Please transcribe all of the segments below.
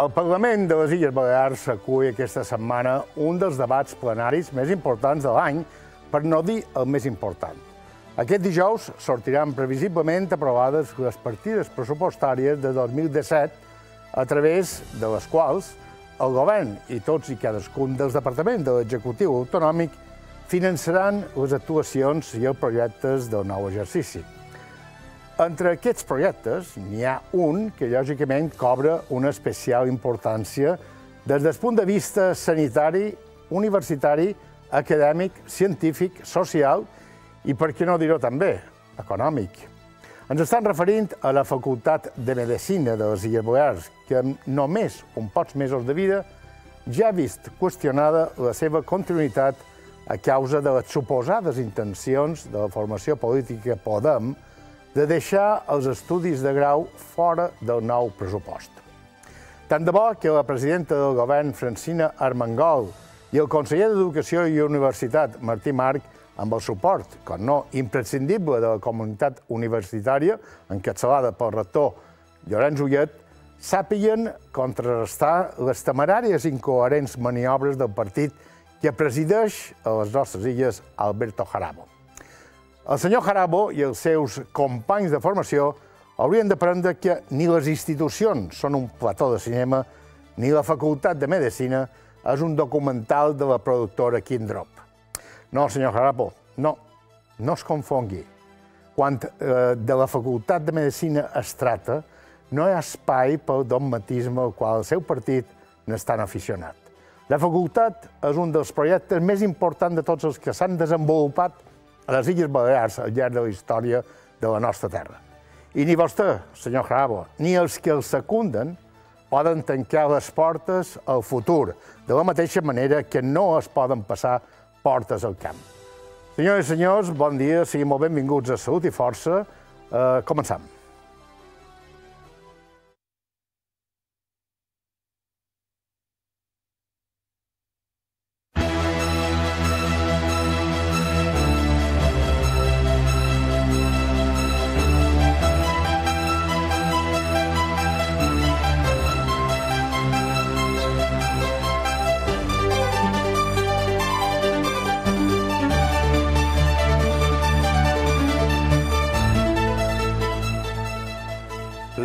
El Parlament de les Illes Balears acull aquesta setmana un dels debats plenaris més importants de l'any, per no dir el més important. Aquest dijous sortiran previsiblement aprovades les partides pressupostàries de 2017, a través de les quals el govern i tots i cadascun dels departaments de l'executiu autonòmic finançaran les actuacions i els projectes del nou exercici. Entre aquests projectes n'hi ha un que, lògicament, cobra una especial importància des del punt de vista sanitari, universitari, acadèmic, científic, social i, per què no dir-ho també, econòmic. Ens estan referint a la Facultat de Medicina de les Illes Balears, que amb només un pocs mesos de vida ja ha vist qüestionada la seva continuïtat a causa de les suposades intencions de la formació política Podem, de deixar els estudis de grau fora del nou pressupost. Tant de bo que la presidenta del govern, Francina Armengol, i el conseller d'Educació i Universitat, Martí Marc, amb el suport, com no, imprescindible de la comunitat universitària, encapçalada pel rector Llorenç Ullet, sàpiguen contrarrestar les temeràries incoherents maniobres del partit que presideix a les nostres illes Alberto Jarabo. El senyor Jarabo i els seus companys de formació haurien d'aprendre que ni les institucions són un plató de cinema ni la Facultat de Medicina és un documental de la productora Kindrop. No, senyor Jarabo, no, no es confongui. Quan eh, de la Facultat de Medicina es trata, no hi ha espai pel dogmatisme al qual el seu partit n'està aficionat. La facultat és un dels projectes més importants de tots els que s'han desenvolupat a les Illes Balears al llarg de la història de la nostra terra. I ni vostè, senyor Jarabo, ni els que els secunden poden tancar les portes al futur, de la mateixa manera que no es poden passar portes al camp. Senyores i senyors, bon dia, siguin molt benvinguts a Salut i Força. Eh, començam.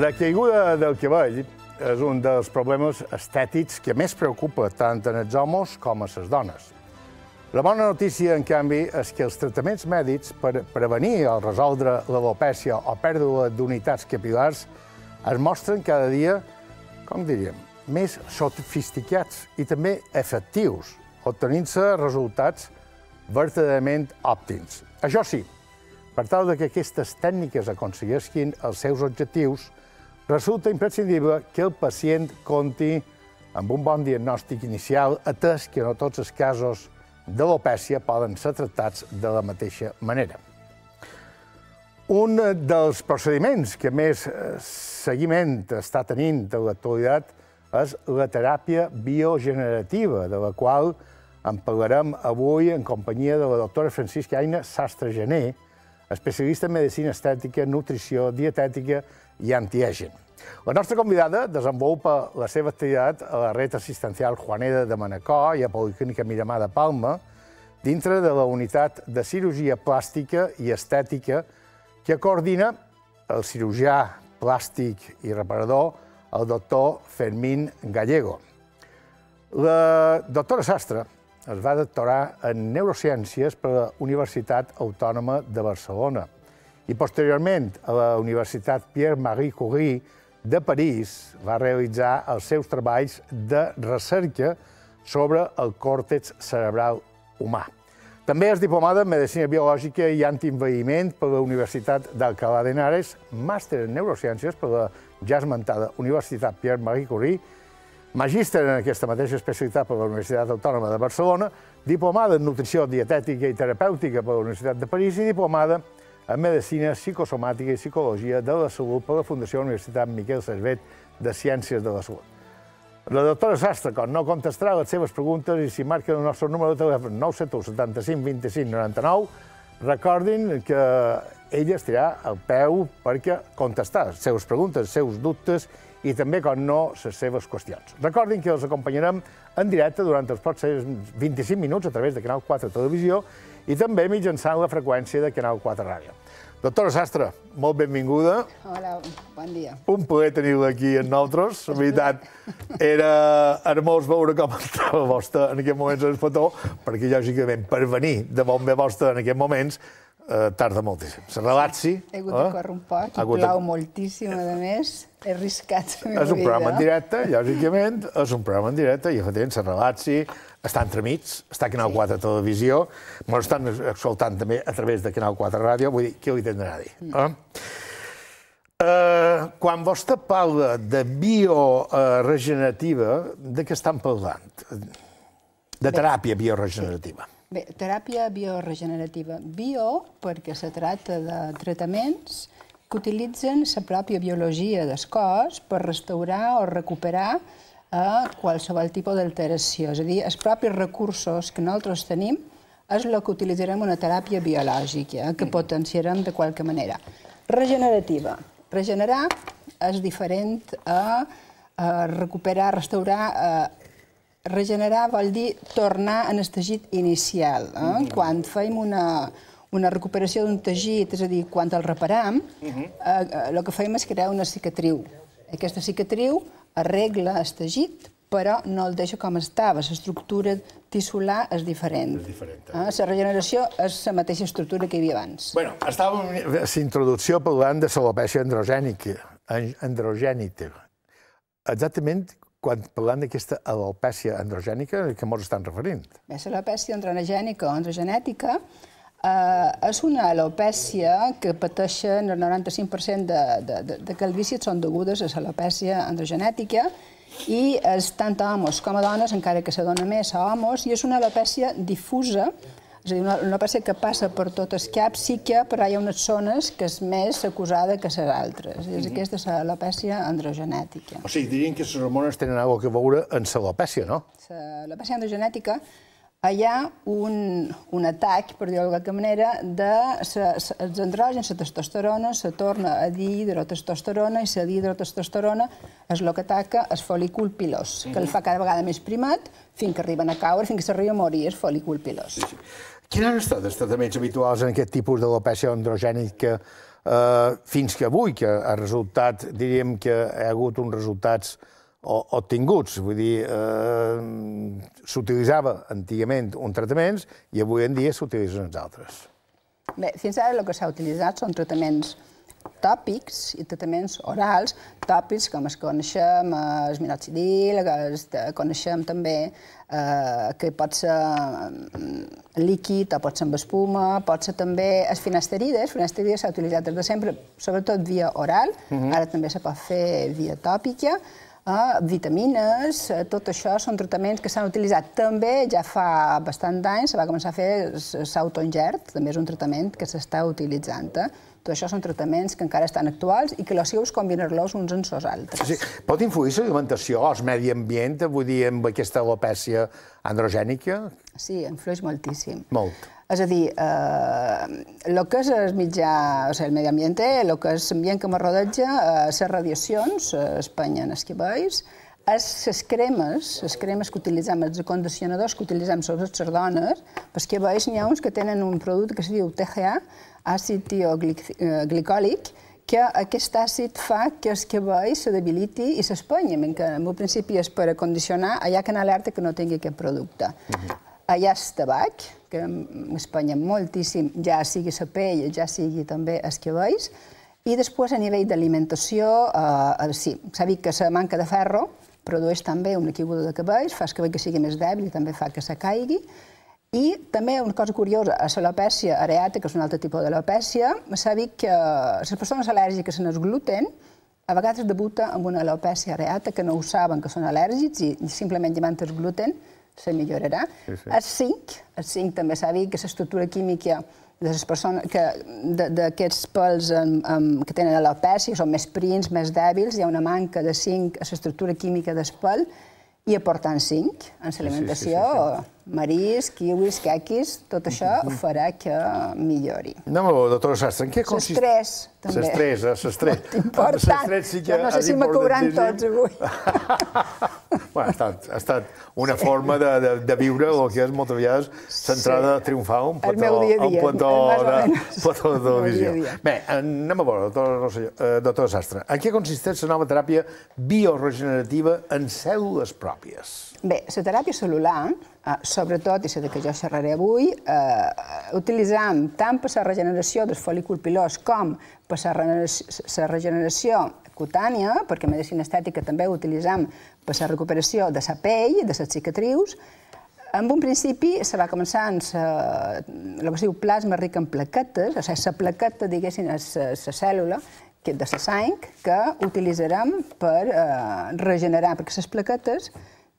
La caiguda del cabell és un dels problemes estètics que més preocupa tant en els homes com a les dones. La bona notícia, en canvi, és que els tractaments mèdics per prevenir o resoldre l'alopècia o pèrdua d'unitats capilars es mostren cada dia, com diríem, més sofisticats i també efectius, obtenint-se resultats verdaderament òptims. Això sí, per tal que aquestes tècniques aconsegueixin els seus objectius, Resulta imprescindible que el pacient conti amb un bon diagnòstic inicial, atès que no tots els casos de l'opècia poden ser tractats de la mateixa manera. Un dels procediments que més eh, seguiment està tenint a l'actualitat és la teràpia biogenerativa, de la qual en parlarem avui en companyia de la doctora Francisca Aina Sastre gener especialista en medicina estètica, nutrició, dietètica i antiègen. La nostra convidada desenvolupa la seva activitat a la red assistencial Juaneda de Manacor i a Policlínica Miramar de Palma, dintre de la unitat de cirurgia plàstica i estètica que coordina el cirurgià plàstic i reparador, el doctor Fermín Gallego. La doctora Sastre es va doctorar en Neurociències per la Universitat Autònoma de Barcelona i posteriorment a la Universitat Pierre-Marie Curie de París va realitzar els seus treballs de recerca sobre el còrtex cerebral humà. També és diplomada en Medicina Biològica i Antienveïment per la Universitat d'Alcalá de Henares, màster en Neurociències per la ja esmentada Universitat Pierre-Marie Curie magíster en aquesta mateixa especialitat per la Universitat Autònoma de Barcelona, diplomada en nutrició dietètica i terapèutica per la Universitat de París i diplomada en Medicina Psicosomàtica i Psicologia de la Salut per la Fundació Universitat Miquel Servet de Ciències de la Salut. La doctora Sastre, quan no contestarà les seves preguntes i si marquen el nostre número de telèfon 971 75 25 99, recordin que ella estarà al peu perquè contestar les seves preguntes, els seus dubtes i també, com no, les seves qüestions. Recordin que els acompanyarem en directe durant els pròxims 25 minuts a través de Canal 4 Televisió i també mitjançant la freqüència de Canal 4 Ràdio. Doctora Sastre, molt benvinguda. Hola, bon dia. Un poder tenir-la aquí amb nosaltres. La veritat, era hermós veure com estava vostra en aquests moments en el fotó, perquè, lògicament, per venir de bon bé vostra en aquests moments, eh, tarda moltíssim. Se relaxi. He hagut eh? de córrer un poc, i hagut plau de... moltíssim, a més. He arriscat la meva És un vida. programa en directe, lògicament, és un programa en directe, i efectivament se relaxi, està entremig, està a Canal sí. 4 Televisió, però estan escoltant també a través de Canal 4 Ràdio, vull dir, qui ho tindrà a dir? Mm. Eh? Uh, quan vostè parla de bioregenerativa, de què estan parlant? De teràpia bioregenerativa. Sí. Bé, teràpia bioregenerativa. Bio perquè se trata de tractaments que utilitzen la pròpia biologia del cos per restaurar o recuperar a eh, qualsevol tipus d'alteració. És a dir, els propis recursos que nosaltres tenim és el que utilitzarem una teràpia biològica, eh, que potenciarem de qualque manera. Regenerativa. Regenerar és diferent a, a recuperar, restaurar, eh, regenerar vol dir tornar en el teixit inicial. Eh? Mhm. Quan fem una, una recuperació d'un teixit, és a dir, quan el reparam, mhm. eh, el que fem és crear una cicatriu. Aquesta cicatriu arregla el teixit, però no el deixa com estava. L'estructura tissular és diferent. És diferent. Eh? La regeneració és la mateixa estructura que hi havia abans. Bueno, estàvem en eh, la introducció parlant de l'alopècia androgènica, Androgènica. Exactament quan parlem d'aquesta alopècia androgènica, que molts estan referint. Bé, l'alopècia androgènica o androgenètica eh, és una alopècia que pateixen el 95% de, de, de, de calvícies són degudes a l'alopècia androgenètica i és tant a homes com a dones, encara que se dona més a homes, i és una alopècia difusa és a dir, una, una que passa per tot el cap sí que per hi ha unes zones que és més acusada que les altres. És mhm. aquesta és l'alopècia androgenètica. O sigui, dirien que les hormones tenen alguna cosa a veure amb l'alopècia, no? La L'alopècia androgenètica hi ha un, un atac, per dir-ho d'alguna manera, de se, els andrògens, la testosterona, se torna a dihidrotestosterona i la dihidrotestosterona és el que ataca el folícul pilós, mm -hmm. que el mhm. fa cada vegada més primat fins que arriben a caure, fins que s'arriba a morir el folícul pilós. Sí, sí. Quins han estat els tractaments habituals en aquest tipus de l'opècia androgènica eh, fins que avui, que ha resultat, diríem que ha hagut uns resultats obtinguts. Vull dir, eh, s'utilitzava antigament uns tractaments i avui en dia s'utilitzen els altres. Bé, fins ara el que s'ha utilitzat són tractaments tòpics i tractaments orals, tòpics com es coneixem el eh, minoxidil, que eh, coneixem també eh, que pot ser mm, líquid o pot ser amb espuma, pot ser també els finasterides, finasterides s'ha utilitzat des de sempre, sobretot via oral, mhm. ara també se pot fer via tòpica, eh, vitamines, eh, tot això són tractaments que s'han utilitzat també ja fa bastant d'anys, se va començar a fer sauton també és un tractament que s'està utilitzant. Eh? Tot això són tractaments que encara estan actuals i que els seus combinar-los uns en els altres. Sí, pot influir l'alimentació, el medi ambient, eh, vull dir, amb aquesta alopècia androgènica? Sí, influeix moltíssim. Molt. És a dir, eh, lo que és el mitjà, o sigui, el medi ambient, el eh, que és l'ambient que me rodeja, eh, les eh, radiacions, eh, Espanya en els les cremes, les cremes que utilitzem, els condicionadors que utilitzem sobre les dones, perquè veus n'hi ha uns que tenen un producte que es diu TGA, àcid tioglicòlic, eh, que aquest àcid fa que es quebell se debiliti i s'espanyi, que en un principi és per a condicionar allà que alerta que no tingui aquest producte. Allà el tabac, que espanya moltíssim, ja sigui la pell, ja sigui també els cabells, i després, a nivell d'alimentació, eh, sí, s'ha dit que la manca de ferro produeix també un equívoc de cabells, fa el cabell que sigui més dèbil i també fa que se caigui, i també una cosa curiosa, a l'alopècia areata, que és un altre tipus d'alopècia, s'ha dit que eh, les persones al·lèrgiques en el gluten a vegades debuta amb una alopècia areata que no ho saben que són al·lèrgics i simplement llevant el gluten se millorarà. Sí, sí. El zinc, el zinc també s'ha dit que l'estructura química de les persones que d'aquests pèls amb, que tenen alopècia són més prins, més dèbils, hi ha una manca de zinc a l'estructura química del pèl i aportant zinc en l'alimentació... Sí, sí, sí, sí, sí marisc, kiwis, quequis, tot això mhm. farà que millori. No, doctora Sastre, en què consisteix? S'estrès, també. S'estrès, eh? S'estrès. Important. sí jo no sé si me cobran tots avui. bueno, ha, estat, ha estat una forma de, de, de viure el que és moltes vegades centrada sí. a triomfar un plató, dia dia, un plató, de, plató de televisió. Bé, anem a veure, doctora, eh, doctora Sastre, en què consisteix la nova teràpia bioregenerativa en cèl·lules pròpies? Bé, la teràpia celular Ah, sobretot, i és de que jo xerraré avui, eh, utilitzant tant per la regeneració del fol·lícul pilós com per la regeneració, regeneració cutània, perquè medicina estètica també ho utilitzam per la recuperació de la pell, de les cicatrius, en un principi se va començar amb el que es diu plasma ric en plaquetes, o sigui, la plaqueta, diguéssim, és la cèl·lula, de la sang, que utilitzarem per eh, regenerar, perquè les plaquetes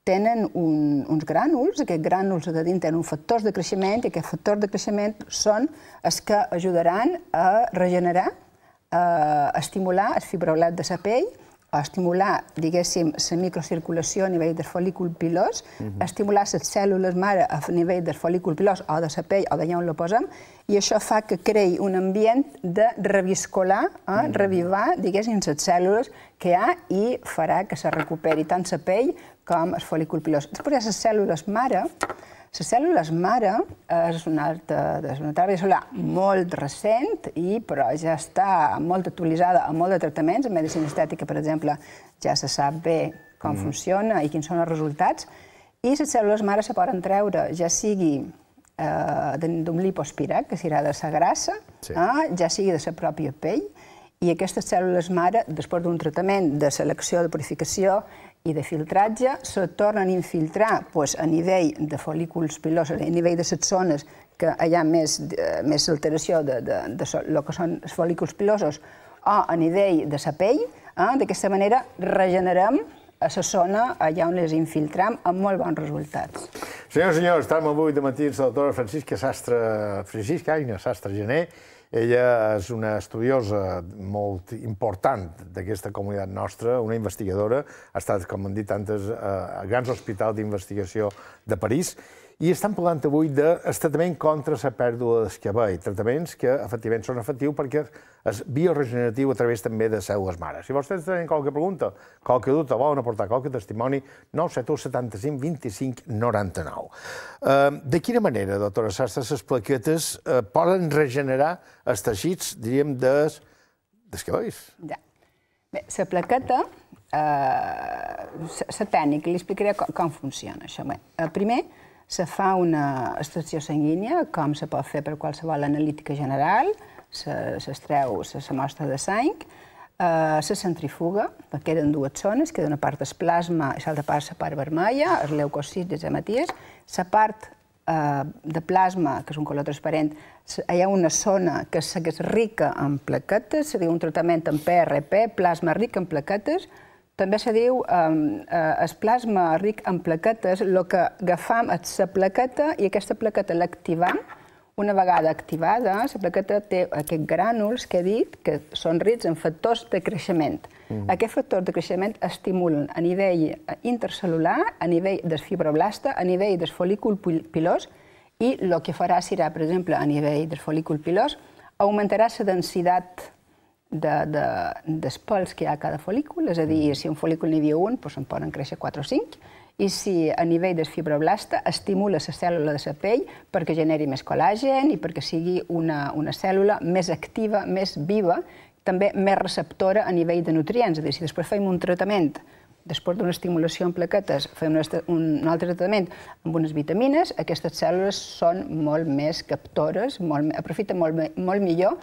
tenen un, uns grànuls, aquests grànuls de dins tenen factors de creixement, i aquests factors de creixement són els que ajudaran a regenerar, a estimular el fibroblat de la pell, a estimular, diguéssim, la microcirculació a nivell del folícul pilós, mhm. a estimular les cèl·lules mare a nivell del folícul pilós o de la pell o d'allà on la posem, i això fa que creï un ambient de reviscolar, eh, uh mhm. -huh. revivar, diguéssim, les cèl·lules que hi ha i farà que se recuperi tant la pell com el folícul pilós. Després, les cèl·lules mare, les cèl·lules mare eh, és una, altra, és una teràpia solar molt recent, i, però ja està molt actualitzada en molt de tractaments. En medicina estètica, per exemple, ja se sap bé com mm. funciona i quins són els resultats. I les cèl·lules mare se poden treure, ja sigui eh, d'un lipospirat, que serà de la grassa, sí. eh, ja sigui de la pròpia pell, i aquestes cèl·lules mare, després d'un tractament de selecció, de purificació, i de filtratge se tornen a infiltrar doncs, a nivell de fol·lículs pilosos, a nivell de les zones que hi ha més, eh, més alteració de, de, de, lo que són els fol·lículs pilosos, o a nivell de la pell, eh, d'aquesta manera regenerem a la zona allà on les infiltram amb molt bons resultats. Senyors i senyors, estem avui de matí amb la doctora Francisca Sastre, Francisca Aina Sastre Gené, ella és una estudiosa molt important d'aquesta comunitat nostra, una investigadora, ha estat, com han dit tantes, eh, a grans hospitals d'investigació de París, i estan parlant avui d'estatament contra la pèrdua d'escabell, tractaments que efectivament són efectius perquè és bioregeneratiu a través també de seues mares. Si vostès tenen qualque pregunta, qualque dubte, volen aportar qualque testimoni, 971 75 25 99. de quina manera, doctora Sastre, les plaquetes eh, poden regenerar els teixits, diríem, des, d'escabells? Ja. Bé, la plaqueta, eh, la uh, tècnica, li explicaré com, com funciona això. Bé, eh, primer, Se fa una extracció sanguínia, com se pot fer per qualsevol analítica general, s'extreu se, la mostra de sang, eh, se centrifuga, queden dues zones, queda una part del plasma i l'altra part la part vermella, els leucocits i les hematies. La part eh, de plasma, que és un color transparent, hi ha una zona que és rica en plaquetes, seria un tractament en PRP, plasma ric en plaquetes, també se diu, eh, es plasma ric en plaquetes, el que agafam és la plaqueta i aquesta plaqueta l'activam. Una vegada activada, la plaqueta té aquests grànuls que he dit, que són rics en factors de creixement. Mm Aquests factors de creixement estimulen a nivell eh, intercel·lular, a nivell del fibroblasta, a nivell del folícul pilós, i el que farà serà, per exemple, a nivell del folícul pilós, augmentarà la densitat d'espels de, que hi ha a cada fol·lícul, és a dir, mm. si un fol·lícul n'hi havia un, doncs en poden créixer 4 o 5, i si a nivell de fibroblasta estimula la cèl·lula de la pell perquè generi més col·làgen i perquè sigui una, una cèl·lula més activa, més viva, també més receptora a nivell de nutrients. És a dir, si després fem un tractament després d'una estimulació amb plaquetes, fem un altre tractament amb unes vitamines, aquestes cèl·lules són molt més captores, molt, aprofiten molt, molt millor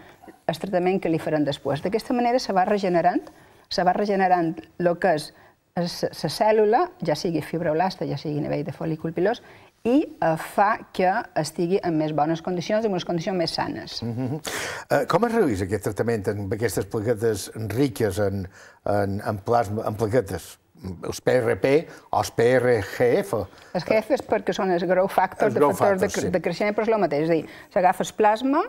el tractament que li faran després. D'aquesta manera se va regenerant, se va regenerant el que és la cèl·lula, ja sigui fibroblasta, ja sigui nivell de folícul pilós, i eh, fa que estigui en més bones condicions, en unes condicions més sanes. Mm -hmm. com es realitza aquest tractament amb aquestes plaquetes riques en, en, en, plasma, en plaquetes? els PRP o els PRGF. Els GF és perquè són els grow factors, els grow de factors, factors de, sí. de creixement, però és el mateix. És a dir, s'agafa el plasma,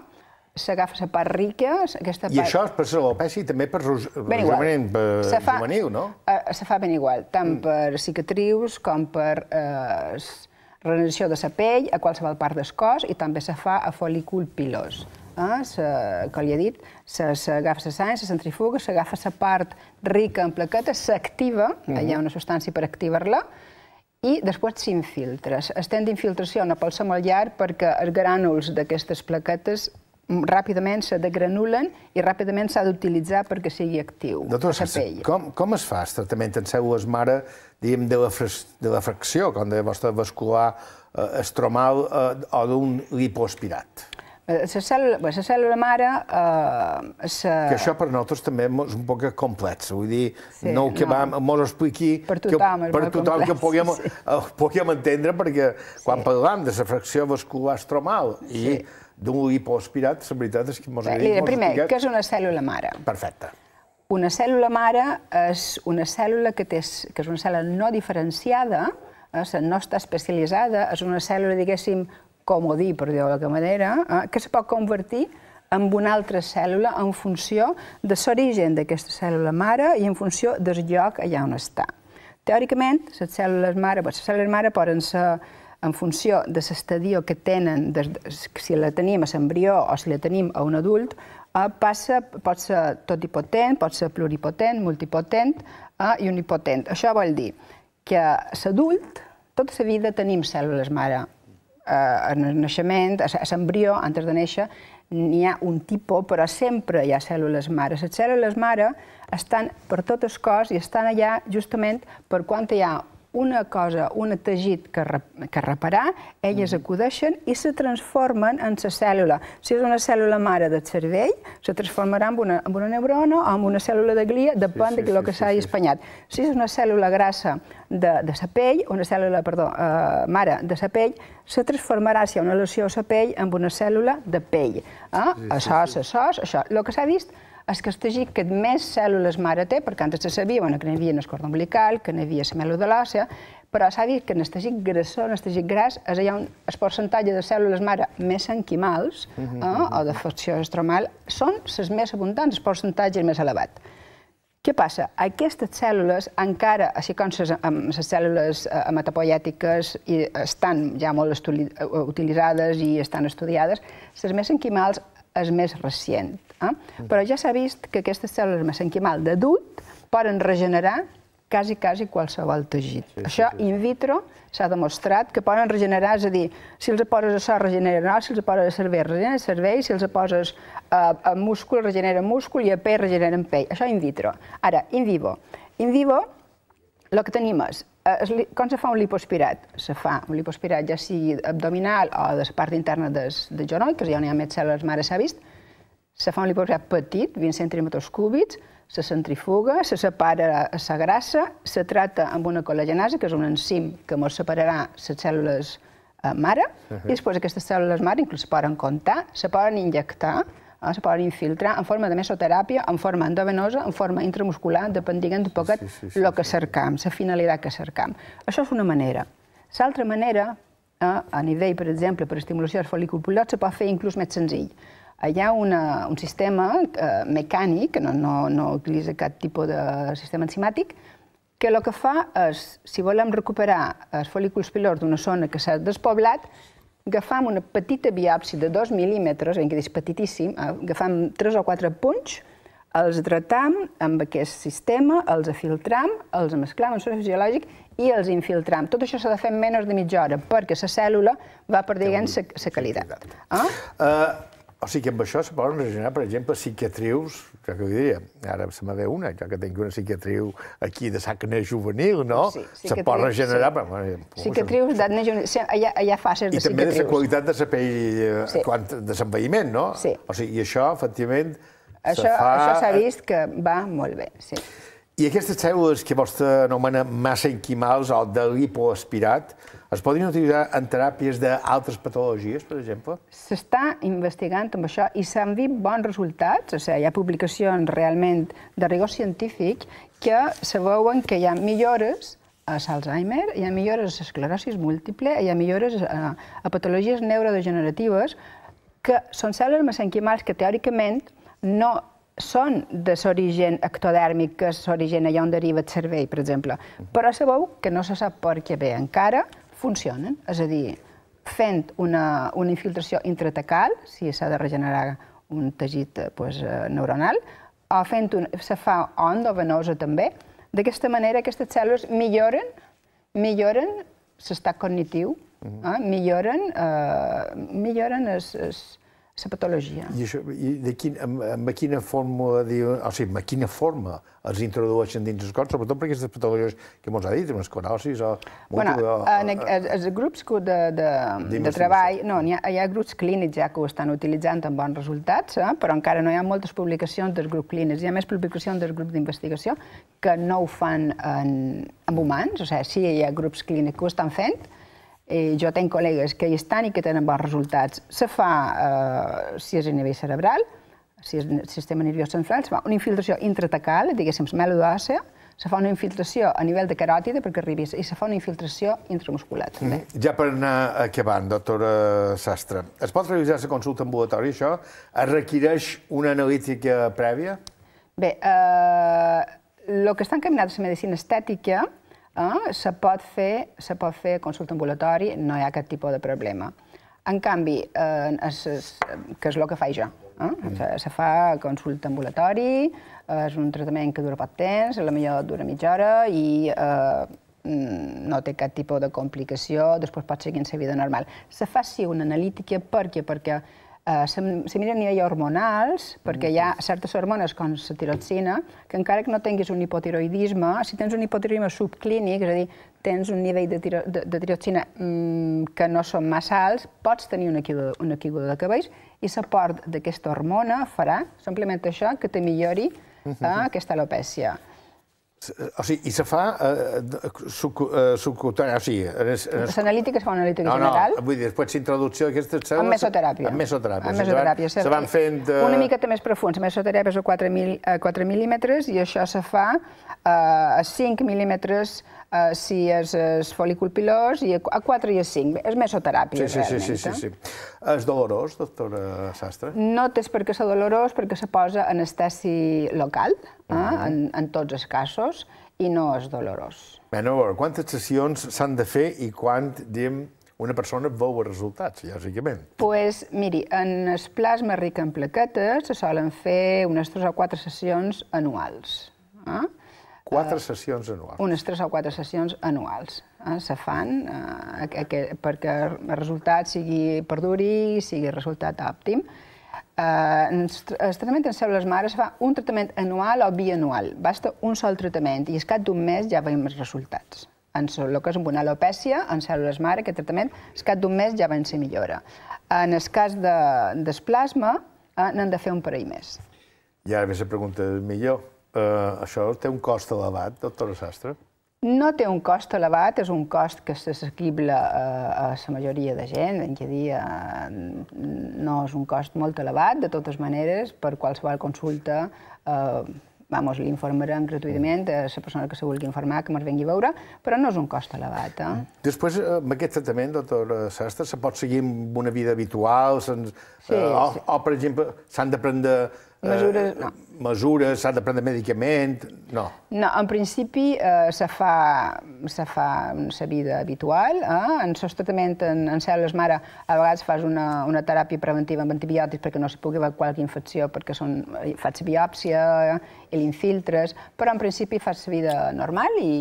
s'agafa la part rica, aquesta part... I això és per l'alopècia i també per rejuveniment juvenil, no? Eh, se fa ben igual, tant mm. per cicatrius com per eh, regeneració de la pell, a qualsevol part del cos, i també se fa a folícul pilós eh, se, que li he dit, s'agafa se, la sang, se centrifuga, s'agafa la part rica en plaquetes, s'activa, mm -hmm. hi ha una substància per activar-la, i després s'infiltra. Estem d'infiltració no pel molt llarg perquè els grànuls d'aquestes plaquetes ràpidament se degranulen i ràpidament s'ha d'utilitzar perquè sigui actiu. Doctora, com, com es fa el tractament en seues mare, diguem, de la, fres, de la fracció, com de vostre vascular eh, estromal eh, o d'un lipoaspirat? Eh, la cèl·lula, la cèl·lula mare... Eh, la... Que això per nosaltres també és un poc complex, vull dir, sí, no que no. vam, mos expliqui... Per tothom que, Per tothom complex, que puguem, sí. eh, puguem entendre, perquè sí. quan parlam de la fracció vascular estromal i sí. d'un lipoaspirat, la veritat és que mos agradaria... Eh, primer, explicat... què és una cèl·lula mare? Perfecte. Una cèl·lula mare és una cèl·lula que, té, que és una cèl·lula no diferenciada, eh, no està especialitzada, és una cèl·lula, diguéssim, comodí, per dir-ho d'alguna manera, eh, que es pot convertir en una altra cèl·lula en funció de l'origen d'aquesta cèl·lula mare i en funció del lloc allà on està. Teòricament, les cèl·lules mare, les cèl·lules mare poden ser en funció de l'estadió que tenen, si la tenim a l'embrió o si la tenim a un adult, eh, passa, pot ser totipotent, pot ser pluripotent, multipotent eh, i unipotent. Això vol dir que l'adult, tota la vida tenim cèl·lules mare Eh, en el naixement, a l'embrió, antes de néixer, n'hi ha un tipus, però sempre hi ha cèl·lules mare. Les cèl·lules mare estan per tot el cos i estan allà justament per quan hi ha una cosa, un tegit que, re, que reparar, elles mm. acudeixen i se transformen en la cèl·lula. Si és una cèl·lula mare del cervell, se transformarà en una, en una neurona o en una cèl·lula de glia, depèn sí, sí, de lo sí, que s'hagi sí, espanyat. Si és una cèl·lula grassa de, de sa pell, una cèl·lula, perdó, eh, mare de sa pell, se transformarà, si hi ha una lesió a sa pell, en una cèl·lula de pell. Eh? Sí, sí, això, sí. això, això. El que s'ha vist es que estigui que més cèl·lules mare té, perquè antes se sabia bueno, que n'hi havia en el cordó umbilical, que n'hi havia la melodolàcia, però s'ha dit que anestèsic grassó, anestèsic gras, és allà on el percentatge de cèl·lules mare més enquimals mm -hmm. eh, mhm. o de facció estromal són les més abundants, el percentatge més elevat. Què passa? Aquestes cèl·lules, encara, així com les, les cèl·lules eh, i estan ja molt eh, utilitzades i estan estudiades, les més enquimals és més recient. Eh? Però ja s'ha vist que aquestes cèl·lules mesenquimals d'adult poden regenerar quasi, quasi qualsevol teixit. Això in vitro s'ha demostrat que poden regenerar, és a dir, si els poses a sort regeneren no, si els poses a cervell, regenera cervell, si els poses eh, a, múscul, regenera múscul, i a pell, regenera pell. Això in vitro. Ara, in vivo. In vivo, el que tenim és, eh, com se fa un lipospirat? Se fa un lipospirat ja sigui abdominal o de la part interna del genoll, que ja on hi ha més cèl·lules mare s'ha vist, se fa un lipograf petit, 20 centímetres cúbits, se centrifuga, se separa la grassa, se trata amb una col·legenasa, que és un enzim que ens separarà les cèl·lules eh, mare, uh -huh. i després aquestes cèl·lules mare inclús se poden comptar, se poden injectar, eh, se poden infiltrar en forma de mesoteràpia, en forma endovenosa, en forma intramuscular, depenent de poquet sí, sí, sí, el que cercam, la finalitat que cercam. Això és una manera. L'altra manera, eh, a nivell, per exemple, per estimulació dels fol·lículs se pot fer inclús més senzill hi ha una, un sistema eh, mecànic, no, no, no utilitza cap tipus de sistema enzimàtic, que el que fa és, si volem recuperar els folículs pilors d'una zona que s'ha despoblat, agafam una petita biòpsia de 2 mil·límetres, en què és petitíssim, eh, agafam 3 o 4 punts, els tratam amb aquest sistema, els afiltram, els mesclam en sòl fisiològic i els infiltram. Tot això s'ha de fer en menys de mitja hora, perquè la cèl·lula va perdent la qualitat. Ah? Eh? Uh, o sigui que amb això se poden regenerar, per exemple, psiquiatrius, ja que ho diria, ara se me ve una, ja que tinc una psiquiatriu aquí de sacne juvenil, no? Sí, se pot regenerar... Sí. Però, psiquiatrius d'adne juvenil, sí, hi, ha, hi ha fases de psiquiatrius. I també de la qualitat de la pell, eh, sí. quan, de l'enveïment, no? Sí. O sigui, i això, efectivament, això, fa... Això s'ha vist que va molt bé, sí. I aquestes cèl·lules que vostè anomena massa inquimals o de lipoaspirat es podrien utilitzar en teràpies d'altres patologies, per exemple? S'està investigant amb això i s'han vist bons resultats, o sigui, hi ha publicacions realment de rigor científic que se veuen que hi ha millores a l'Alzheimer, hi ha millores a l'esclerosis múltiple, hi ha millores a, a patologies neurodegeneratives, que són cèl·lules inquimals que teòricament no són de l'origen ectodèrmic, que és l'origen allà on deriva el cervell, per exemple. Però sabeu que no se sap per què bé encara, funcionen. És a dir, fent una, una infiltració intratecal, si s'ha de regenerar un teixit eh, pues, eh, neuronal, o fent un, se fa onda venosa també. D'aquesta manera, aquestes cèl·lules milloren milloren l'estat cognitiu, eh? milloren, eh, milloren es, es, la patologia. I, això, i de quin, amb, amb quina forma, o sigui, amb quina forma els introdueixen dins el cos, sobretot per aquestes patologies que mos ha dit, amb esclerosis o... Bueno, o, en, els grups de, de, de treball, no, hi ha, hi ha grups clínics ja que ho estan utilitzant amb bons resultats, eh? però encara no hi ha moltes publicacions dels grups clínics, hi ha més publicacions dels grups d'investigació que no ho fan en, en humans, o sigui, sí hi ha grups clínics que ho estan fent, Eh, jo tenc col·legues que hi estan i que tenen bons resultats. Se fa, eh, si és a nivell cerebral, si és sistema nerviós central, se fa una infiltració intratacal, diguéssim, melodòcia, se fa una infiltració a nivell de caròtide perquè arribis, i se fa una infiltració intramuscular, mm-hmm. també. Mm. Ja per anar acabant, doctora Sastre, es pot revisar la consulta ambulatòria, això? Es requereix una analítica prèvia? Bé, el eh, lo que està encaminat a la medicina estètica eh, se, pot fer, se pot fer consulta ambulatori, no hi ha cap tipus de problema. En canvi, eh, es, es, que és el que faig jo, eh? Mm. Se, se fa consulta ambulatori, eh, és un tractament que dura poc temps, la millor dura mitja hora i eh, mm, no té cap tipus de complicació, després pot seguir en sa vida normal. Se fa sí una analítica perquè perquè eh, se, miren hi ha hormonals, perquè hi ha mm. certes hormones com la tiroxina, que encara que no tinguis un hipotiroidisme, si tens un hipotiroidisme subclínic, és a dir, tens un nivell de, tiro, de, de tiroxina mmm, que no són massa alts, pots tenir una caiguda, una caiguda de cabells i l'aport d'aquesta hormona farà simplement això que te millori eh, mm-hmm. aquesta alopècia. O sigui, i se fa eh, eh o sigui... Les, les analítiques com analítiques no, no, vull dir, després s'introducció d'aquestes cel·les... Amb mesoteràpia. Amb mesoteràpia. Amb mesoteràpia. Se, van, se van fent... Eh, Una miqueta més profuns. Mesoteràpia és 4, 4 eh, mil·límetres i això se fa a 5 mil·límetres si és, folícul pilós, i a 4 i a 5. És mesoteràpia, sí, sí, realment. Sí, sí, sí, És dolorós, doctora Sastre? No és perquè és dolorós, perquè se posa anestesi local, eh, en, en tots els casos, i no és dolorós. Bueno, veure, quantes sessions s'han de fer i quan, diguem, una persona veu els resultats, lògicament? Doncs, pues, miri, en el plasma ric en plaquetes se solen fer unes 3 o 4 sessions anuals. Eh? Quatre eh, sessions anuals. Unes tres o quatre sessions anuals eh, se fan eh, perquè el resultat sigui perduri i sigui resultat òptim eh, el tractament en cèl·lules mares fa un tractament anual o bianual. Basta un sol tractament i al cap d'un mes ja veiem els resultats. En el que és una alopècia, en cèl·lules mare, aquest tractament, al cap d'un mes ja va ser millora. En el cas de, del plasma, eh, n'han de fer un parell més. I ara ve la pregunta millor. Uh, això té un cost elevat, doctora Sastre? No té un cost elevat, és un cost que és assequible a, eh, a la majoria de gent, en què dia no és un cost molt elevat, de totes maneres, per qualsevol consulta eh, vamos, li informarem gratuïtament a la persona que se vulgui informar, que ens vengui a veure, però no és un cost elevat. Eh? Després, eh, amb aquest tractament, doctor Sastre, se pot seguir amb una vida habitual? Sense... Sí, eh, o, sí. o, per exemple, s'han de prendre Eh, mesures, no. Mesures, s'ha de prendre medicament, no. No, en principi eh, se, fa, se fa sa vida habitual, eh? en sostatament en, en cèl·lules mare a vegades fas una, una teràpia preventiva amb antibiòtics perquè no s'hi pugui haver qualque infecció, perquè són, eh, fas biòpsia eh, i l'infiltres, però en principi fas vida normal i...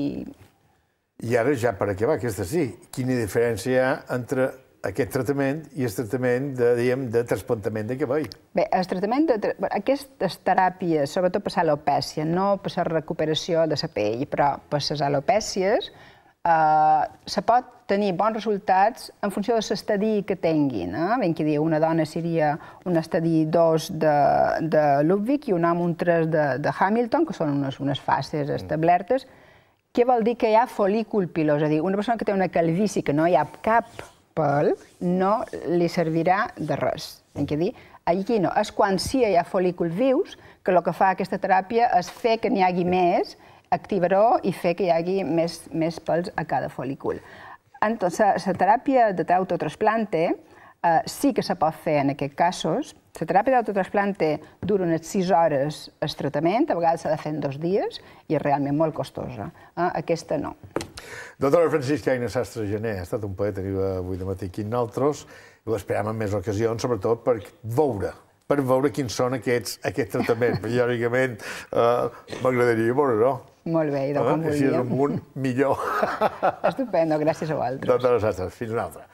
I ara ja per acabar aquesta sí, quina diferència hi ha entre aquest tractament i el tractament de, diguem, de transplantament de cabell. Bé, el tractament de... Aquestes teràpies, sobretot per l'alopècia, no per la recuperació de la pell, però per les alopècies, eh, se pot tenir bons resultats en funció de l'estadi que tinguin. Eh? Ben que diu, una dona seria un estadi 2 de, de Ludwig i un home un 3 de, de Hamilton, que són unes, unes fases mm. establertes. Mm. Què vol dir que hi ha folícul pilós? És a dir, una persona que té una calvici que no hi ha cap pèl no li servirà de res. Tinc que dir, aquí no. És quan sí hi ha folículs vius que el que fa aquesta teràpia és fer que n'hi hagi més, activar-ho i fer que hi hagi més, més pèls a cada folícul. Entonces, la teràpia de d'autotransplante eh, sí que se pot fer en aquests casos. La teràpia d'autotrasplante dura unes 6 hores el tractament, a vegades s'ha de fer en dos dies, i és realment molt costosa. Eh? Aquesta no. Doctora Francisca Aina Sastre Gené, ha estat un plaer tenir-la avui de matí aquí amb nosaltres i l'esperem en més ocasions, sobretot per veure per veure quins són aquests, aquest tractament. Periòdicament eh, m'agradaria veure, no? Molt bé, i de eh? com eh? Així és un munt millor. Estupendo, gràcies a vosaltres. a Sastre, fins una altra.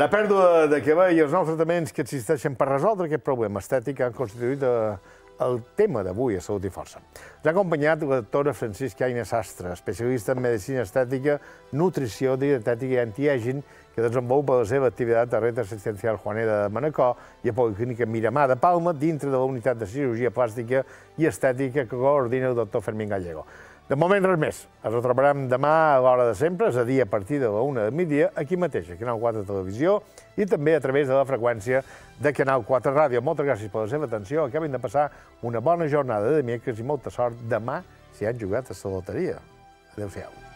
La pèrdua de cabell i els nous tractaments que existeixen per resoldre aquest problema estètic han constituït eh, el tema d'avui a Salut i Força. Ens ha acompanyat la doctora Francisca Aina Sastre, especialista en medicina estètica, nutrició, Dietètica i antiaging, que desenvolupa la seva activitat a Reta Assistencial Juaneda de Manacor i a Policlínica Miramar de Palma, dintre de la unitat de cirurgia plàstica i estètica que coordina el doctor Fermín Gallego. De moment res més. Ens retrobarem demà a l'hora de sempre, és a dir, a partir de la una de migdia, aquí mateix, a Canal 4 Televisió i també a través de la freqüència de Canal 4 Ràdio. Moltes gràcies per la seva atenció. Acabin de passar una bona jornada de dimecres i molta sort demà si han jugat a la loteria. Adéu-siau.